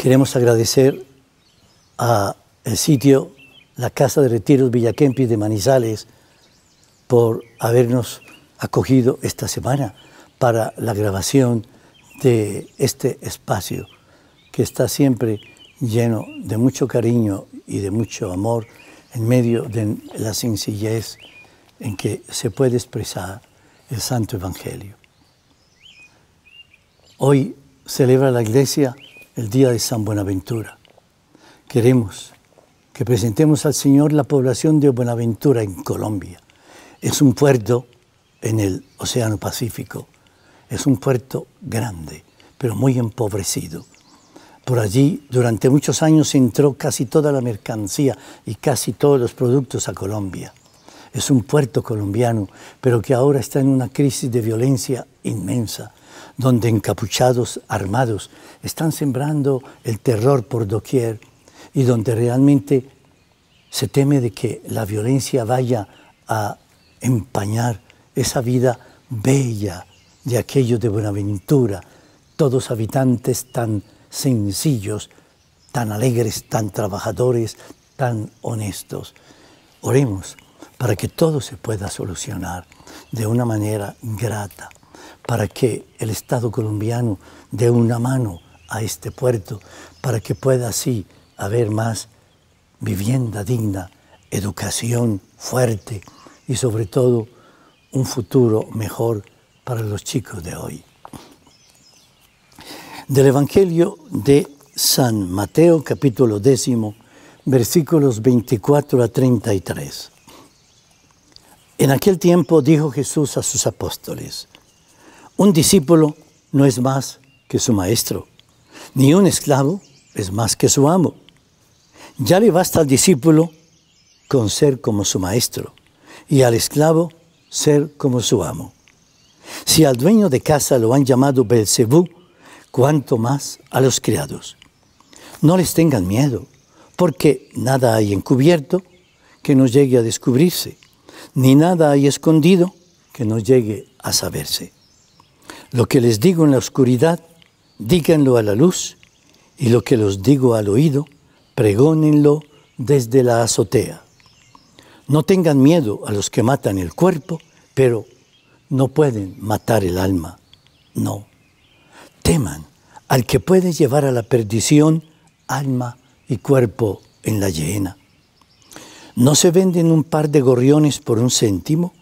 Queremos agradecer a el sitio la Casa de Retiros Villaquempi de Manizales por habernos acogido esta semana para la grabación de este espacio que está siempre lleno de mucho cariño y de mucho amor en medio de la sencillez en que se puede expresar el Santo Evangelio. Hoy celebra la Iglesia el día de San Buenaventura. Queremos que presentemos al Señor la población de Buenaventura en Colombia. Es un puerto en el Océano Pacífico. Es un puerto grande, pero muy empobrecido. Por allí durante muchos años entró casi toda la mercancía y casi todos los productos a Colombia. Es un puerto colombiano, pero que ahora está en una crisis de violencia inmensa donde encapuchados, armados, están sembrando el terror por doquier y donde realmente se teme de que la violencia vaya a empañar esa vida bella de aquellos de Buenaventura, todos habitantes tan sencillos, tan alegres, tan trabajadores, tan honestos. Oremos para que todo se pueda solucionar de una manera grata para que el Estado colombiano dé una mano a este puerto, para que pueda así haber más vivienda digna, educación fuerte y sobre todo un futuro mejor para los chicos de hoy. Del Evangelio de San Mateo capítulo décimo, versículos 24 a 33. En aquel tiempo dijo Jesús a sus apóstoles, un discípulo no es más que su maestro, ni un esclavo es más que su amo. Ya le basta al discípulo con ser como su maestro y al esclavo ser como su amo. Si al dueño de casa lo han llamado Belcebú, cuanto más a los criados. No les tengan miedo, porque nada hay encubierto que no llegue a descubrirse, ni nada hay escondido que no llegue a saberse. Lo que les digo en la oscuridad, díganlo a la luz, y lo que los digo al oído, pregónenlo desde la azotea. No tengan miedo a los que matan el cuerpo, pero no pueden matar el alma. No. Teman al que puede llevar a la perdición alma y cuerpo en la llena. ¿No se venden un par de gorriones por un céntimo?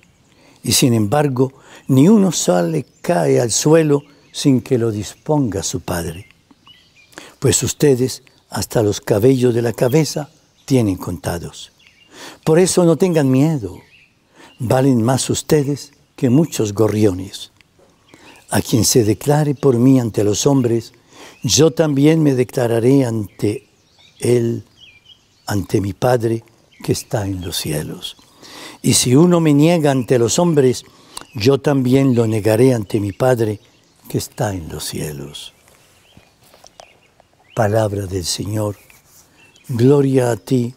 y sin embargo ni uno sale cae al suelo sin que lo disponga su Padre. Pues ustedes hasta los cabellos de la cabeza tienen contados. Por eso no tengan miedo. Valen más ustedes que muchos gorriones. A quien se declare por mí ante los hombres, yo también me declararé ante Él, ante mi Padre que está en los cielos. Y si uno me niega ante los hombres, yo también lo negaré ante mi Padre que está en los cielos. Palabra del Señor. Gloria a ti,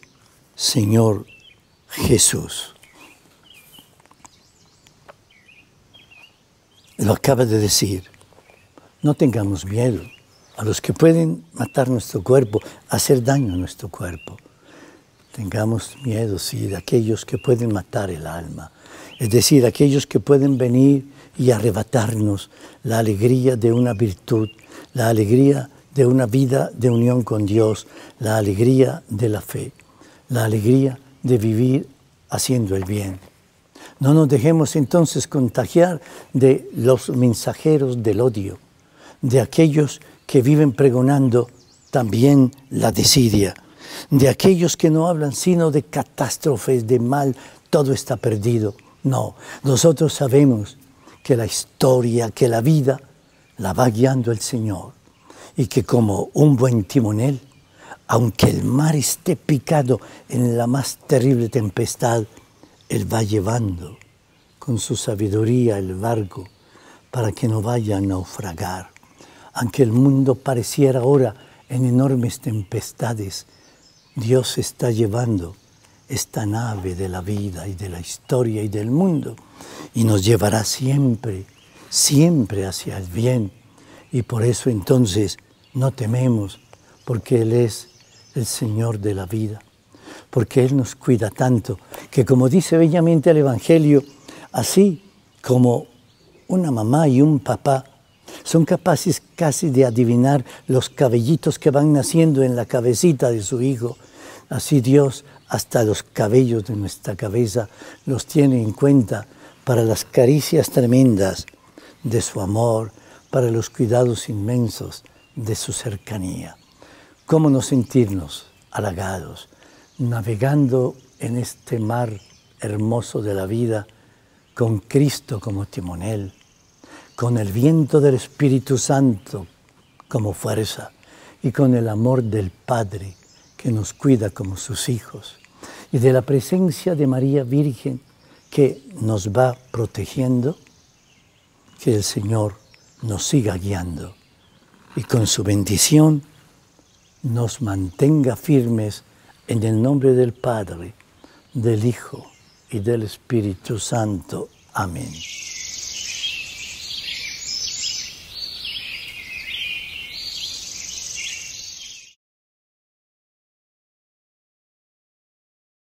Señor Jesús. Lo acaba de decir. No tengamos miedo a los que pueden matar nuestro cuerpo, hacer daño a nuestro cuerpo Tengamos miedo, sí, de aquellos que pueden matar el alma, es decir, aquellos que pueden venir y arrebatarnos la alegría de una virtud, la alegría de una vida de unión con Dios, la alegría de la fe, la alegría de vivir haciendo el bien. No nos dejemos entonces contagiar de los mensajeros del odio, de aquellos que viven pregonando también la desidia de aquellos que no hablan sino de catástrofes, de mal, todo está perdido. No, nosotros sabemos que la historia, que la vida la va guiando el Señor y que como un buen timonel, aunque el mar esté picado en la más terrible tempestad, Él va llevando con su sabiduría el barco para que no vaya a naufragar. Aunque el mundo pareciera ahora en enormes tempestades, Dios está llevando esta nave de la vida y de la historia y del mundo y nos llevará siempre, siempre hacia el bien. Y por eso entonces no tememos, porque Él es el Señor de la vida, porque Él nos cuida tanto, que como dice bellamente el Evangelio, así como una mamá y un papá son capaces casi de adivinar los cabellitos que van naciendo en la cabecita de su hijo. Así Dios hasta los cabellos de nuestra cabeza los tiene en cuenta para las caricias tremendas de su amor, para los cuidados inmensos de su cercanía. ¿Cómo no sentirnos halagados navegando en este mar hermoso de la vida con Cristo como timonel? con el viento del Espíritu Santo como fuerza y con el amor del Padre que nos cuida como sus hijos y de la presencia de María Virgen que nos va protegiendo, que el Señor nos siga guiando y con su bendición nos mantenga firmes en el nombre del Padre, del Hijo y del Espíritu Santo. Amén.